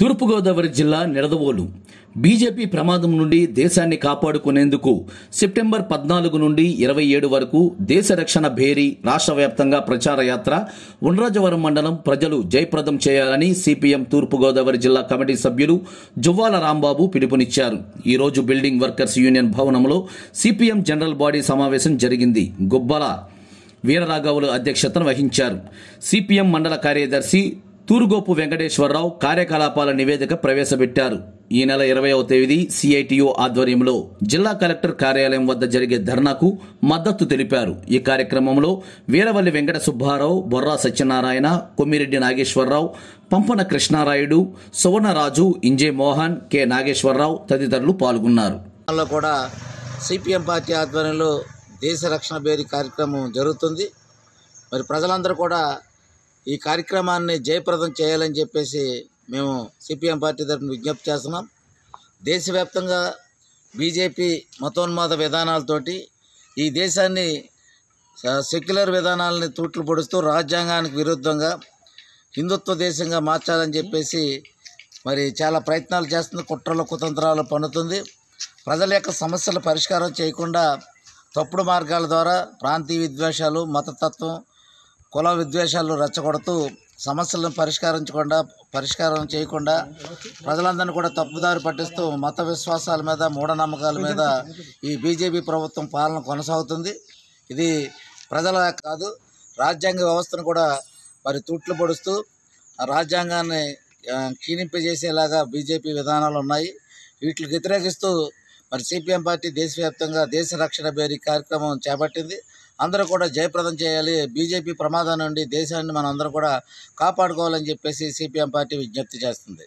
తూర్పుగోదావరి జిల్లా నిడదవోలు బీజేపీ ప్రమాదం నుండి దేశాన్ని కాపాడుకునేందుకు సెప్టెంబర్ పద్నాలుగు నుండి ఇరవై ఏడు వరకు దేశ రక్షణ భేరీ రాష్ట్ర వ్యాప్తంగా ప్రచార యాత్ర ఉండ్రాజవరం మండలం ప్రజలు జయప్రదం చేయాలని సిపిఎం తూర్పుగోదావరి జిల్లా కమిటీ సభ్యులు జువ్వాల రాంబాబు పిలుపునిచ్చారు ఈరోజు బిల్డింగ్ వర్కర్స్ యూనియన్ భవనంలో సిపిఎం జనరల్ బాడీ సమావేశం జరిగింది గుబ్బల వీరరాఘవులు అధ్యక్షతను వహించారు సిపిఎం మండల కార్యదర్శి తూరుగోపు వెంకటేశ్వరరావు కార్యకలాపాల నివేదిక ప్రవేశపెట్టారు ఈ నెల ఇరవైవ తేదీ సిఐటియు ఆధ్వర్యంలో జిల్లా కలెక్టర్ కార్యాలయం వద్ద జరిగే ధర్నాకు మద్దతు తెలిపారు ఈ కార్యక్రమంలో వీరవల్లి వెంకట సుబ్బారావు బొర్రా సత్యనారాయణ కొమ్మిరెడ్డి నాగేశ్వరరావు పంపన కృష్ణారాయుడు సువర్ణరాజు ఇంజే మోహన్ కె నాగేశ్వరరావు తదితరులు పాల్గొన్నారు కూడా సిపిఎం పార్టీ ఆధ్వర్యంలో దేశ రక్షణ బేరీ కార్యక్రమం జరుగుతుంది మరి ప్రజలందరూ కూడా ఈ కార్యక్రమాన్ని జయప్రదం చేయాలని చెప్పేసి మేము సిపిఎం పార్టీ తరఫున విజ్ఞప్తి చేస్తున్నాం దేశవ్యాప్తంగా బీజేపీ మతోన్మాద విధానాలతోటి ఈ దేశాన్ని సెక్యులర్ విధానాలని తూట్లు పొడుస్తూ రాజ్యాంగానికి విరుద్ధంగా హిందుత్వ దేశంగా మార్చాలని చెప్పేసి మరి చాలా ప్రయత్నాలు చేస్తుంది కుట్రల కుతంత్రాలు పన్నుతుంది ప్రజల యొక్క సమస్యల పరిష్కారం చేయకుండా తప్పుడు మార్గాల ద్వారా ప్రాంతీయ విద్వేషాలు మతతత్వం కుల విద్వేషాలు రెచ్చగొడుతూ సమస్యలను పరిష్కరించకుండా పరిష్కారం చేయకుండా ప్రజలందరినీ కూడా తప్పుదారి పట్టిస్తూ మత విశ్వాసాల మీద మూఢనమ్మకాల మీద ఈ బీజేపీ ప్రభుత్వం పాలన కొనసాగుతుంది ఇది ప్రజల కాదు రాజ్యాంగ వ్యవస్థను కూడా మరి తూట్లు పొడుస్తూ రాజ్యాంగాన్ని క్షీణింపజేసేలాగా బీజేపీ విధానాలు ఉన్నాయి వీటికి వ్యతిరేకిస్తూ మరి సిపిఎం పార్టీ దేశవ్యాప్తంగా దేశ రక్షణ బేరీ కార్యక్రమం చేపట్టింది అందరూ కూడా జయప్రదం చేయాలి బీజేపీ ప్రమాదం నుండి దేశాన్ని మనం అందరూ కూడా కాపాడుకోవాలని చెప్పేసి సిపిఎం పార్టీ విజ్ఞప్తి చేస్తుంది